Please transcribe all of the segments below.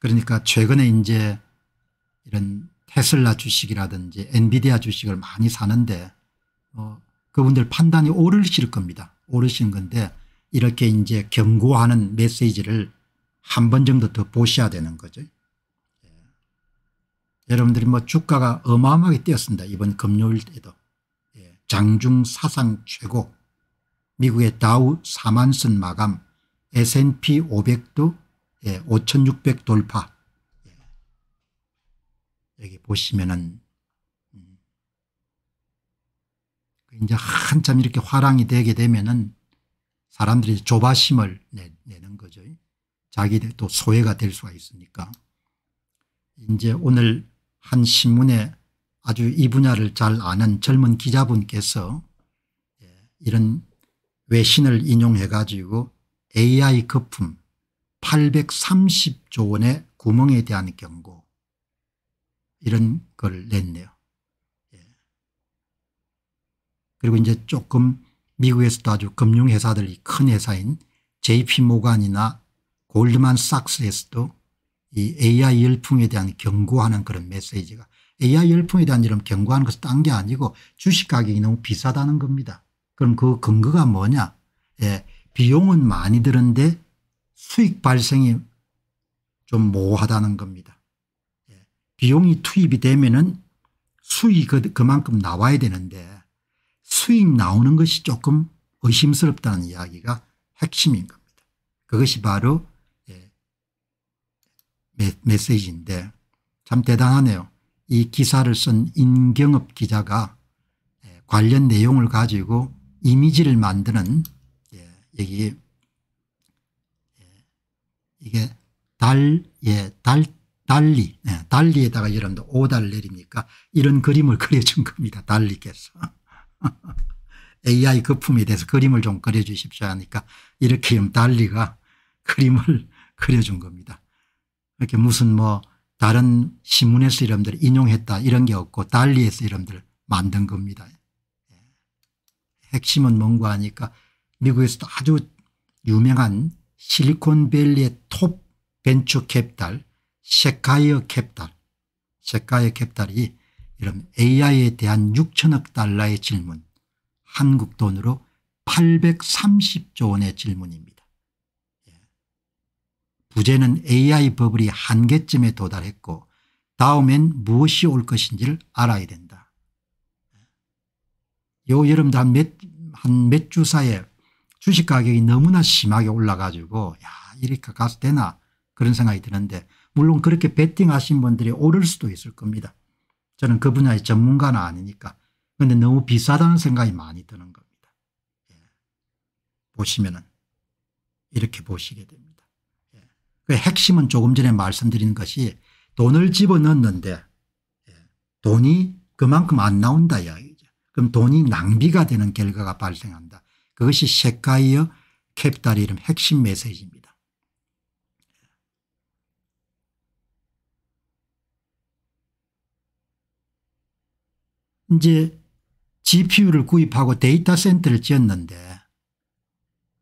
그러니까 최근에 이제 이런 테슬라 주식이라든지 엔비디아 주식을 많이 사는데 어 그분들 판단이 오르실 겁니다. 오르신 건데 이렇게 이제 경고하는 메시지를 한 번 정도 더 보셔야 되는 거죠. 예. 여러분들이 뭐 주가가 어마어마하게 뛰었습니다. 이번 금요일에도 예. 장중 사상 최고 미국의 다우 사만선 마감 S&P 500도 예, 5,600 돌파. 예. 여기 보시면은 음. 이제 한참 이렇게 화랑이 되게 되면은 사람들이 조바심을 내, 는 거죠. 자기들 또 소외가 될 수가 있으니까. 이제 오늘 한 신문에 아주 이 분야를 잘 아는 젊은 기자분께서 예, 이런 외신을 인용해 가지고 AI 거품 830조 원의 구멍에 대한 경고 이런 걸 냈네요. 예. 그리고 이제 조금 미국에서도 아주 금융회사들이 큰 회사인 JP모간이나 골드만삭스에서도 이 AI 열풍에 대한 경고하는 그런 메시지가 AI 열풍에 대한 이런 경고하는 것은 딴 게 아니고 주식 가격이 너무 비싸다는 겁니다. 그럼 그 근거가 뭐냐 예. 비용은 많이 드는데 수익 발생이 좀 모호하다는 겁니다. 예. 비용이 투입이 되면은 수익이 그, 그만큼 나와야 되는데 수익 나오는 것이 조금 의심스럽다는 이야기가 핵심인 겁니다. 그것이 바로 예, 메시지인데 참 대단하네요. 이 기사를 쓴 임경업 기자가 예, 관련 내용을 가지고 이미지를 만드는 여기 이게 달, 예, 달, 달리, 예, 달리에다가 여러분들 오달 내리니까 이런 그림을 그려준 겁니다. 달리께서. AI 거품에 대해서 그림을 좀 그려주십시오 하니까 이렇게 달리가 그림을 그려준 겁니다. 이렇게 무슨 뭐 다른 신문에서 이름들 인용했다 이런 게 없고 달리에서 이름들 만든 겁니다. 예. 핵심은 뭔가 하니까 미국에서도 아주 유명한 실리콘밸리의 톱 벤처 캡달 세카이어 캡달 세카이어 캡달이 이런 AI에 대한 6천억 달러의 질문 한국 돈으로 830조 원의 질문입니다. 예. 부제는 AI 버블이 한계쯤에 도달했고 다음엔 무엇이 올 것인지를 알아야 된다. 예. 요 여름 한몇한 몇 주 사이에 주식 가격이 너무나 심하게 올라가지고 야 이렇게 가서 되나 그런 생각이 드는데 물론 그렇게 베팅하신 분들이 오를 수도 있을 겁니다. 저는 그 분야의 전문가는 아니니까 그런데 너무 비싸다는 생각이 많이 드는 겁니다. 예. 보시면은 이렇게 보시게 됩니다. 예. 그 핵심은 조금 전에 말씀드린 것이 돈을 집어넣는데 예. 돈이 그만큼 안 나온다 이야기죠. 그럼 돈이 낭비가 되는 결과가 발생한다. 그것이 세카이어 캐피탈이름 핵심 메시지입니다. 이제 GPU를 구입하고 데이터 센터를 지었는데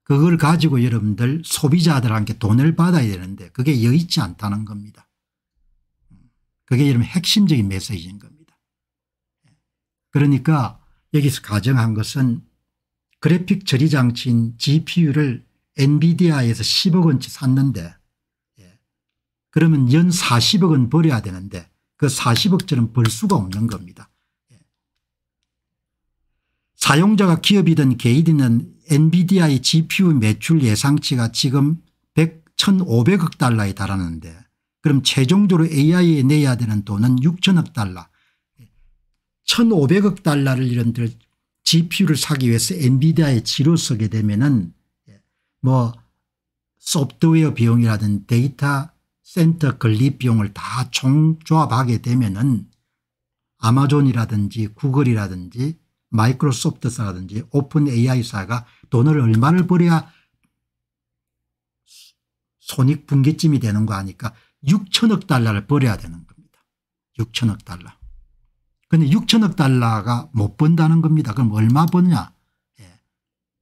그걸 가지고 여러분들 소비자들한테 돈을 받아야 되는데 그게 여의치 않다는 겁니다. 그게 여러분 핵심적인 메시지인 겁니다. 그러니까 여기서 가정한 것은 그래픽 처리 장치인 GPU를 엔비디아에서 10억 원치 샀는데 예. 그러면 연 40억 은 벌여야 되는데 그 40억처럼 벌 수가 없는 겁니다. 예. 사용자가 기업이든 개인이든 엔비디아의 GPU 매출 예상치가 지금 100, 1,500억 달러에 달하는데 그럼 최종적으로 AI에 내야 되는 돈은 6천억 달러 1,500억 예. 달러를 이런 GPU를 사기 위해서 엔비디아에 지로 서게 되면은 예, 뭐 소프트웨어 비용이라든 데이터 센터 건립 비용을 다 총조합하게 되면은 아마존이라든지 구글이라든지 마이크로소프트사라든지 오픈 AI사가 돈을 얼마를 벌어야손익분기쯤이 되는 거 아니까 6천억 달러를 벌여야 되는 겁니다. 6천억 달러. 근데 6천억 달러가 못 번다는 겁니다. 그럼 얼마 버냐?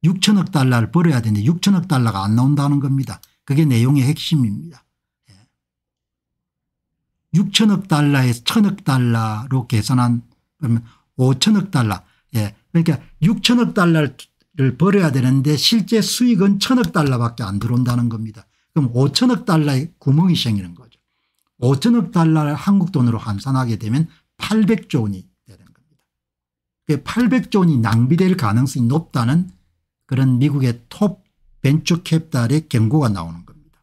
6천억 예. 달러를 벌어야 되는데 6천억 달러가 안 나온다는 겁니다. 그게 내용의 핵심입니다. 6천억 예. 달러에서 천억 달러로 계산한 그러면 5천억 달러. 예. 그러니까 6천억 달러를 벌어야 되는데 실제 수익은 천억 달러밖에 안 들어온다는 겁니다. 그럼 5천억 달러의 구멍이 생기는 거죠. 5천억 달러를 한국 돈으로 환산하게 되면 800조 원이 되는 겁니다. 800조 그 원이 낭비될 가능성이 높다는 그런 미국의 톱 벤처 캡달의 경고가 나오는 겁니다.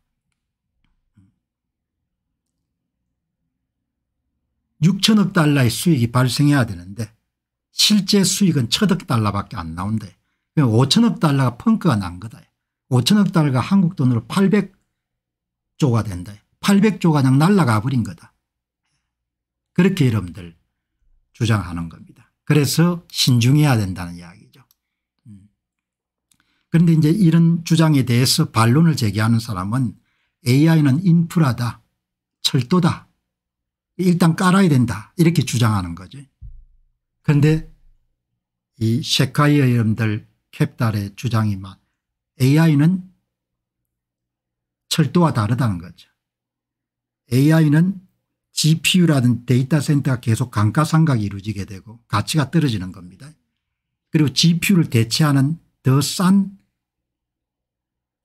6천억 달러의 수익이 발생해야 되는데 실제 수익은 천억 달러밖에 안 나온대. 5천억 달러가 펑크가 난 거다. 5천억 달러가 한국 돈으로 800조가 된다. 800조가 그냥 날라가 버린 거다. 그렇게 여러분들 주장하는 겁니다. 그래서 신중해야 된다는 이야기죠. 음. 그런데 이제 이런 주장에 대해서 반론을 제기하는 사람은 AI는 인프라다 철도다 일단 깔아야 된다 이렇게 주장하는 거죠. 그런데 이 셰카이어 여러분들 캡달의 주장이만 AI는 철도와 다르다는 거죠. AI는 GPU라든 데이터 센터가 계속 감가상각이 이루어지게 되고 가치가 떨어지는 겁니다. 그리고 GPU를 대체하는 더 싼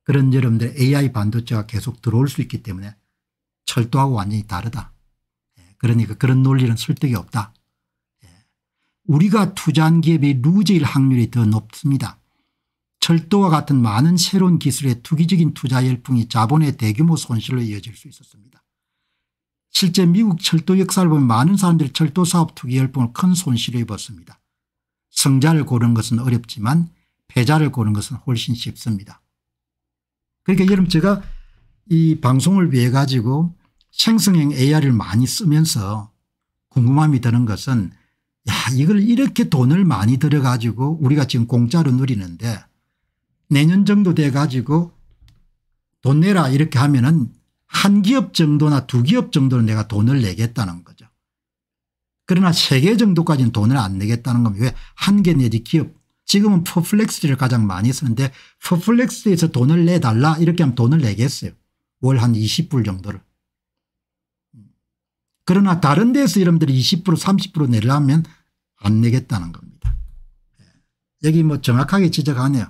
그런 여러분들 AI 반도체가 계속 들어올 수 있기 때문에 철도하고 완전히 다르다. 예, 그러니까 그런 논리는 설득이 없다. 예, 우리가 투자한 기업의 루즈일 확률이 더 높습니다. 철도와 같은 많은 새로운 기술의 투기적인 투자 열풍이 자본의 대규모 손실로 이어질 수 있었습니다. 실제 미국 철도 역사를 보면 많은 사람들이 철도 사업 투기 열풍을 큰 손실을 입었습니다. 승자를 고른 것은 어렵지만 패자를 고른 것은 훨씬 쉽습니다. 그러니까 여러분 제가 이 방송을 위해 가지고 생성형 AI를 많이 쓰면서 궁금함이 드는 것은 야 이걸 이렇게 돈을 많이 들여 가지고 우리가 지금 공짜로 누리는데 내년 정도 돼 가지고 돈 내라 이렇게 하면은 한 기업 정도나 두 기업 정도는 내가 돈을 내겠다는 거죠. 그러나 세 개 정도까지는 돈을 안 내겠다는 겁니다. 왜? 한 개 내지 기업. 지금은 퍼플렉스를 가장 많이 쓰는데 퍼플렉스에서 돈을 내달라 이렇게 하면 돈을 내겠어요. 월 한 20불 정도를. 그러나 다른 데서 여러분들이 20% 30% 내려면 안 내겠다는 겁니다. 예. 여기 뭐 정확하게 지적하네요.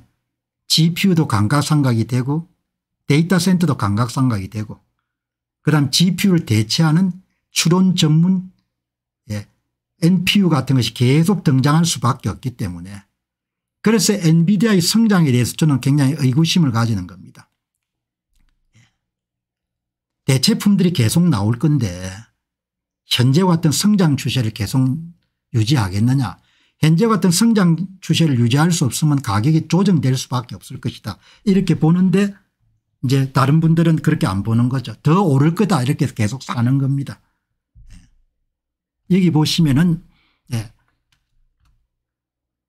GPU도 감각상각이 되고 데이터 센터도 감각상각이 되고 그 다음 GPU를 대체하는 추론 전문 예, NPU 같은 것이 계속 등장할 수밖에 없기 때문에 그래서 엔비디아의 성장에 대해서 저는 굉장히 의구심을 가지는 겁니다. 예. 대체품들이 계속 나올 건데 현재 와 같은 성장 추세를 계속 유지하겠느냐 현재 와 같은 성장 추세를 유지할 수 없으면 가격이 조정될 수밖에 없을 것이다 이렇게 보는데 이제 다른 분들은 그렇게 안 보는 거죠. 더 오를 거다 이렇게 계속 사는 겁니다. 예. 여기 보시면은 예.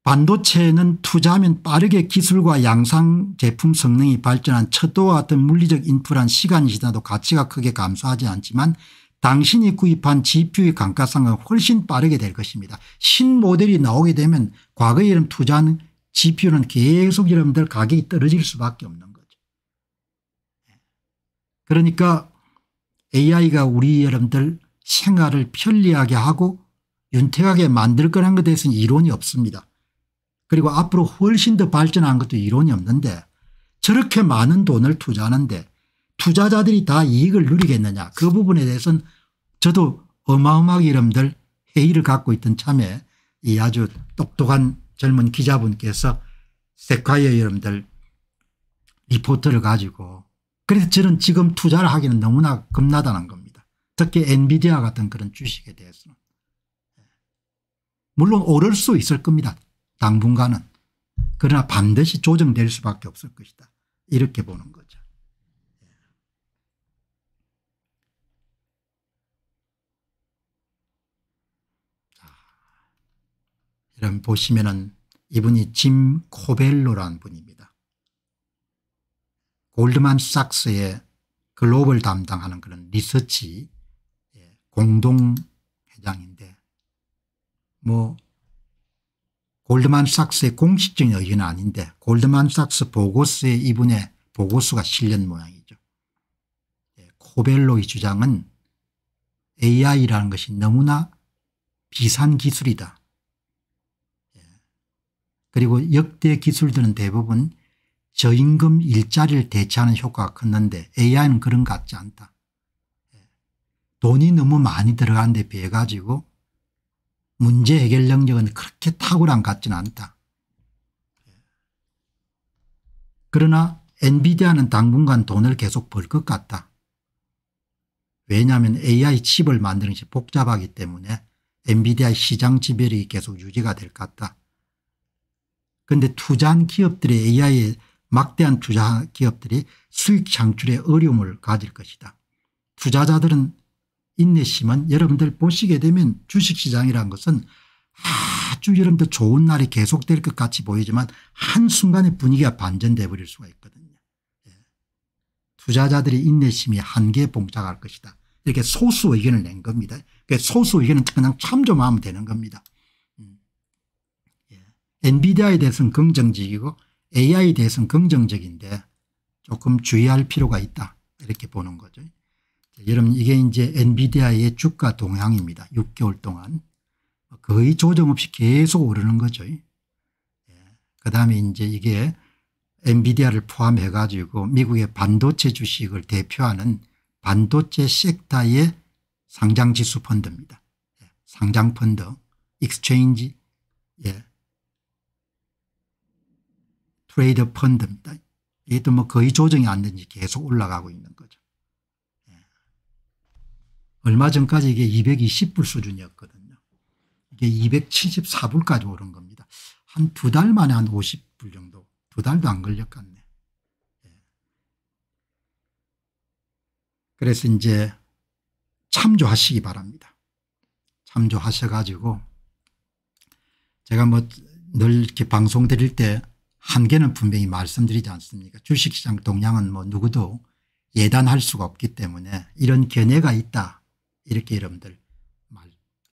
반도체는 투자하면 빠르게 기술과 양상 제품 성능이 발전한 첫도와 같은 물리적 인프라 시간이 지나도 가치가 크게 감소하지 않지만 당신이 구입한 GPU의 감가상은 훨씬 빠르게 될 것입니다. 신 모델이 나오게 되면 과거에 투자한 GPU는 계속 여러분들 가격이 떨어질 수밖에 없는 그러니까 AI가 우리 여러분들 생활을 편리하게 하고 윤택하게 만들 거란 것에 대해서는 이론이 없습니다. 그리고 앞으로 훨씬 더 발전한 것도 이론이 없는데 저렇게 많은 돈을 투자하는데 투자자들이 다 이익을 누리겠느냐 그 부분에 대해서는 저도 어마어마하게 여러분들 회의를 갖고 있던 참에 이 아주 똑똑한 젊은 기자분께서 세콰이어 여러분들 리포터를 가지고 그래서 저는 지금 투자를 하기는 너무나 겁나다는 겁니다. 특히 엔비디아 같은 그런 주식에 대해서는. 물론 오를 수 있을 겁니다. 당분간은. 그러나 반드시 조정될 수밖에 없을 것이다. 이렇게 보는 거죠. 이런 보시면은 이분이 짐 코벨로라는 분입니다. 골드만삭스의 글로벌 담당하는 그런 리서치 예, 공동회장인데 뭐 골드만삭스의 공식적인 의견은 아닌데 골드만삭스 보고서에 이분의 보고서가 실린 모양이죠. 예, 코벨로의 주장은 AI라는 것이 너무나 비싼 기술이다. 예, 그리고 역대 기술들은 대부분 저임금 일자리를 대체하는 효과가 컸는데 AI는 그런 것 같지 않다. 예. 돈이 너무 많이 들어가는데 비해 가지고 문제 해결 능력은 그렇게 탁월한 것 같지는 않다. 예. 그러나 엔비디아는 당분간 돈을 계속 벌 것 같다. 왜냐하면 AI 칩을 만드는 것이 복잡하기 때문에 엔비디아 의 시장 지배력이 계속 유지가 될 것 같다. 그런데 투자한 기업들의 AI에 막대한 투자 기업들이 수익 창출에 어려움을 가질 것이다. 투자자들은 인내심은 여러분들 보시게 되면 주식시장이란 것은 아주 여러분들 좋은 날이 계속될 것 같이 보이지만 한순간에 분위기가 반전돼 버릴 수가 있거든요. 예. 투자자들의 인내심이 한계에 봉착할 것이다. 이렇게 소수 의견을 낸 겁니다. 소수 의견은 그냥 참조만 하면 되는 겁니다. 음. 예. 엔비디아에 대해서는 긍정적이고 AI에 대해서는 긍정적인데 조금 주의할 필요가 있다 이렇게 보는 거죠. 여러분 이게 이제 엔비디아의 주가 동향입니다. 6개월 동안 거의 조정 없이 계속 오르는 거죠. 예. 그다음에 이제 이게 엔비디아를 포함해 가지고 미국의 반도체 주식을 대표하는 반도체 섹터의 상장지수 펀드입니다. 예. 상장 펀드, 익스체인지, 예. 트레이드 펀드입니다. 이것도 뭐 거의 조정이 안 된지 계속 올라가고 있는 거죠. 예. 얼마 전까지 이게 220불 수준이었거든요. 이게 274불까지 오른 겁니다. 한 두 달 만에 한 50불 정도 두 달도 안 걸렸겠네. 예. 그래서 이제 참조하시기 바랍니다. 참조하셔가지고 제가 뭐 늘 이렇게 방송 드릴 때 한계는 분명히 말씀드리지 않습니까 주식시장 동향은 뭐 누구도 예단할 수가 없기 때문에 이런 견해가 있다 이렇게 여러분들